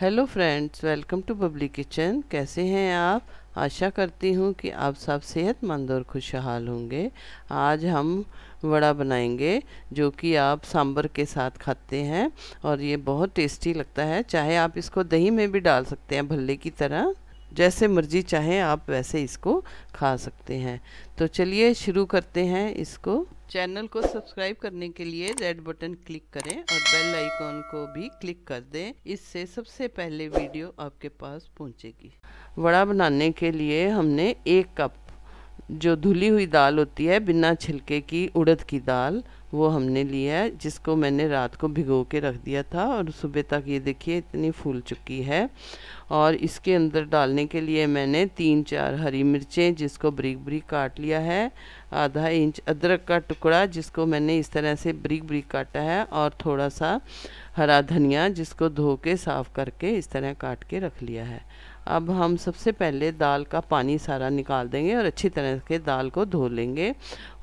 hello friends welcome to Babli kitchen कैसे हैं आप आशा करती हूँ कि आप सब सेहतमंद और खुशहाल होंगे आज हम वड़ा बनाएंगे जो कि आप सांभर के साथ खाते हैं और ये बहुत टेस्टी लगता है चाहे आप इसको दही में भी डाल सकते हैं भल्ले की तरह जैसे मर्जी चाहें आप वैसे इसको खा सकते हैं तो चलिए शुरू करते हैं इसको चैनल को सब्सक्राइब करने के लिए रेड बटन क्लिक करें और बेल आइकॉन को भी क्लिक कर दें इससे सबसे पहले वीडियो आपके पास पहुंचेगी वड़ा बनाने के लिए हमने एक कप जो धुली हुई दाल होती है बिना छिलके की उड़द की दाल वो हमने लिया है जिसको मैंने रात को भिगो के रख दिया था और सुबह तक ये देखिए इतनी फूल चुकी है और इसके अंदर डालने के लिए मैंने तीन चार हरी मिर्चें जिसको बरीक बरीक काट लिया है आधा इंच अदरक का टुकड़ा जिसको मैंने इस तरह से बरीक बरीक काटा है और थोड़ा सा हरा धनिया जिसको धो के साफ़ करके इस तरह काट के रख लिया है अब हम सबसे पहले दाल का पानी सारा निकाल देंगे और अच्छी तरह के दाल को धो लेंगे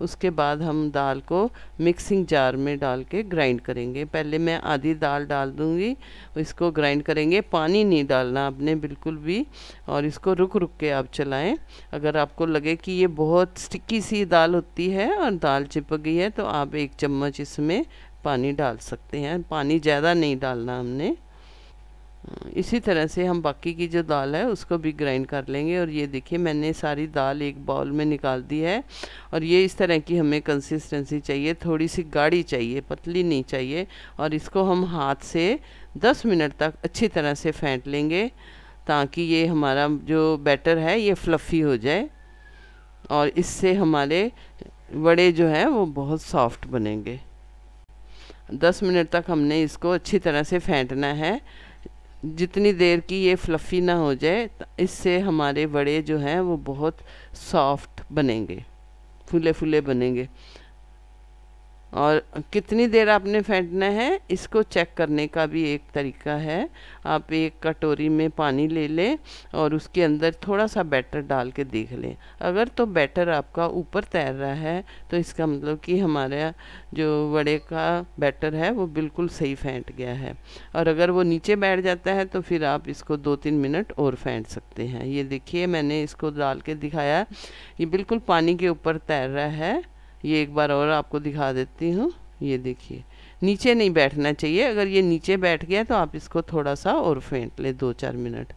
उसके बाद हम दाल को मिक्सिंग जार में डाल के ग्राइंड करेंगे पहले मैं आधी दाल डाल दूँगी इसको ग्राइंड करेंगे पानी नहीं डालना आपने बिल्कुल भी और इसको रुक रुक के आप चलाएं अगर आपको लगे कि ये बहुत स्टिकी सी दाल होती है और दाल चिपक गई है तो आप एक चम्मच इसमें पानी डाल सकते हैं पानी ज़्यादा नहीं डालना हमने इसी तरह से हम बाकी की जो दाल है उसको भी ग्राइंड कर लेंगे और ये देखिए मैंने सारी दाल एक बाउल में निकाल दी है और ये इस तरह की हमें कंसिस्टेंसी चाहिए थोड़ी सी गाढ़ी चाहिए पतली नहीं चाहिए और इसको हम हाथ से 10 मिनट तक अच्छी तरह से फेंट लेंगे ताकि ये हमारा जो बैटर है ये फ्लफ़ी हो जाए और इससे हमारे वड़े जो हैं वो बहुत सॉफ्ट बनेंगे दस मिनट तक हमने इसको अच्छी तरह से फेंटना है जितनी देर की ये फ्लफ़ी ना हो जाए इससे हमारे बड़े जो हैं वो बहुत सॉफ्ट बनेंगे फूले फूले बनेंगे और कितनी देर आपने फेंटना है इसको चेक करने का भी एक तरीका है आप एक कटोरी में पानी ले लें और उसके अंदर थोड़ा सा बैटर डाल के देख लें अगर तो बैटर आपका ऊपर तैर रहा है तो इसका मतलब कि हमारा जो वड़े का बैटर है वो बिल्कुल सही फेंट गया है और अगर वो नीचे बैठ जाता है तो फिर आप इसको दो तीन मिनट और फेंट सकते हैं ये देखिए मैंने इसको डाल के दिखाया ये बिल्कुल पानी के ऊपर तैर रहा है ये एक बार और आपको दिखा देती हूँ ये देखिए नीचे नहीं बैठना चाहिए अगर ये नीचे बैठ गया तो आप इसको थोड़ा सा और फेंट लें दो चार मिनट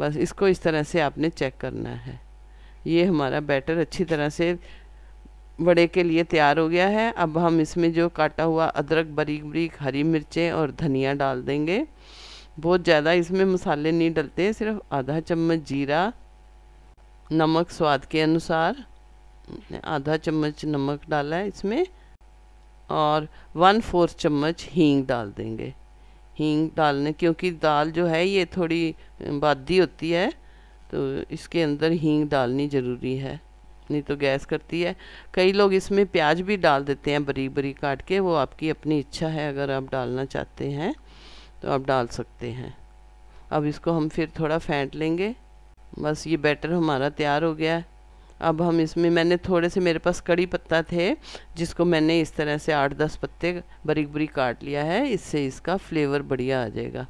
बस इसको इस तरह से आपने चेक करना है ये हमारा बैटर अच्छी तरह से बड़े के लिए तैयार हो गया है अब हम इसमें जो काटा हुआ अदरक बरीक बरीक हरी मिर्चें और धनिया डाल देंगे बहुत ज़्यादा इसमें मसाले नहीं डलते सिर्फ आधा चम्मच जीरा नमक स्वाद के अनुसार आधा चम्मच नमक डाला है इसमें और वन फोर्थ चम्मच हींग डाल देंगे हींग डालने क्योंकि दाल जो है ये थोड़ी बादी होती है तो इसके अंदर हींग डालनी ज़रूरी है नहीं तो गैस करती है कई लोग इसमें प्याज भी डाल देते हैं बरी बरीक काट के वो आपकी अपनी इच्छा है अगर आप डालना चाहते हैं तो आप डाल सकते हैं अब इसको हम फिर थोड़ा फेंट लेंगे बस ये बैटर हमारा तैयार हो गया है अब हम इसमें मैंने थोड़े से मेरे पास कड़ी पत्ता थे जिसको मैंने इस तरह से आठ दस पत्ते बरीक बरीक काट लिया है इससे इसका फ्लेवर बढ़िया आ जाएगा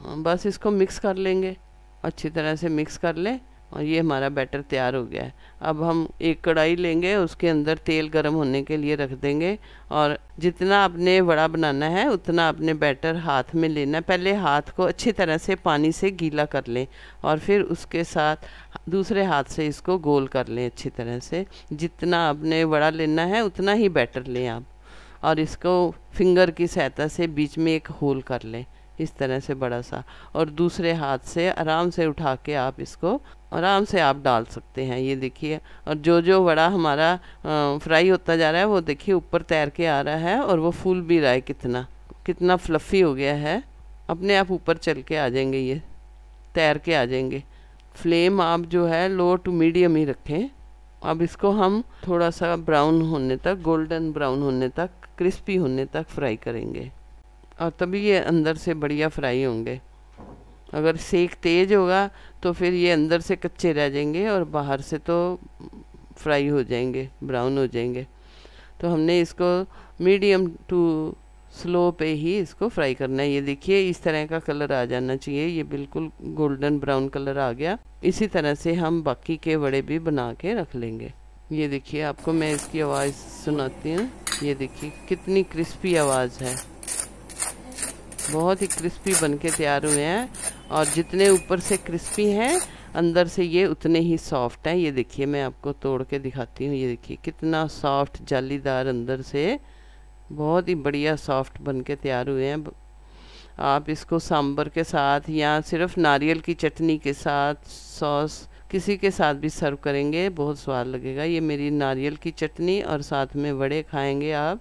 हाँ, बस इसको मिक्स कर लेंगे अच्छी तरह से मिक्स कर लें और ये हमारा बैटर तैयार हो गया है अब हम एक कढ़ाई लेंगे उसके अंदर तेल गर्म होने के लिए रख देंगे और जितना आपने वड़ा बनाना है उतना आपने बैटर हाथ में लेना पहले हाथ को अच्छी तरह से पानी से गीला कर लें और फिर उसके साथ दूसरे हाथ से इसको गोल कर लें अच्छी तरह से जितना आपने वड़ा लेना है उतना ही बैटर लें आप और इसको फिंगर की सहायता से बीच में एक होल कर लें इस तरह से बड़ा सा और दूसरे हाथ से आराम से उठा के आप इसको आराम से आप डाल सकते हैं ये देखिए और जो जो बड़ा हमारा फ्राई होता जा रहा है वो देखिए ऊपर तैर के आ रहा है और वो फूल भी रहा है कितना कितना फ्लफ़ी हो गया है अपने आप ऊपर चल के आ जाएंगे ये तैर के आ जाएंगे फ्लेम आप जो है लो टू मीडियम ही रखें अब इसको हम थोड़ा सा ब्राउन होने तक गोल्डन ब्राउन होने तक क्रिस्पी होने तक फ्राई करेंगे और तभी ये अंदर से बढ़िया फ्राई होंगे अगर सेक तेज होगा तो फिर ये अंदर से कच्चे रह जाएंगे और बाहर से तो फ्राई हो जाएंगे ब्राउन हो जाएंगे तो हमने इसको मीडियम टू स्लो पे ही इसको फ्राई करना है ये देखिए इस तरह का कलर आ जाना चाहिए ये बिल्कुल गोल्डन ब्राउन कलर आ गया इसी तरह से हम बाकी के वड़े भी बना के रख लेंगे ये देखिए आपको मैं इसकी आवाज़ सुनाती हूँ ये देखिए कितनी क्रिस्पी आवाज़ है बहुत ही क्रिस्पी बन के तैयार हुए हैं और जितने ऊपर से क्रिस्पी हैं अंदर से ये उतने ही सॉफ्ट हैं ये देखिए मैं आपको तोड़ के दिखाती हूँ ये देखिए कितना सॉफ्ट जालीदार अंदर से बहुत ही बढ़िया सॉफ्ट बन के तैयार हुए हैं आप इसको सांबर के साथ या सिर्फ नारियल की चटनी के साथ सॉस किसी के साथ भी सर्व करेंगे बहुत स्वाद लगेगा ये मेरी नारियल की चटनी और साथ में वड़े खाएंगे आप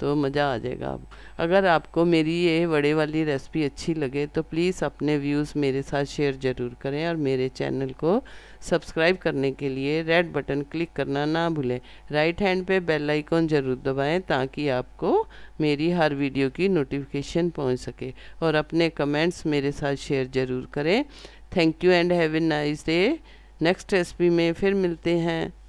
तो मज़ा आ जाएगा अगर आपको मेरी ये वड़े वाली रेसिपी अच्छी लगे तो प्लीज़ अपने व्यूज़ मेरे साथ शेयर ज़रूर करें और मेरे चैनल को सब्सक्राइब करने के लिए रेड बटन क्लिक करना ना भूलें राइट हैंड पे बेल आइकॉन ज़रूर दबाएं ताकि आपको मेरी हर वीडियो की नोटिफिकेशन पहुंच सके और अपने कमेंट्स मेरे साथ शेयर ज़रूर करें thank you and have a nice day next recipe में फिर मिलते हैं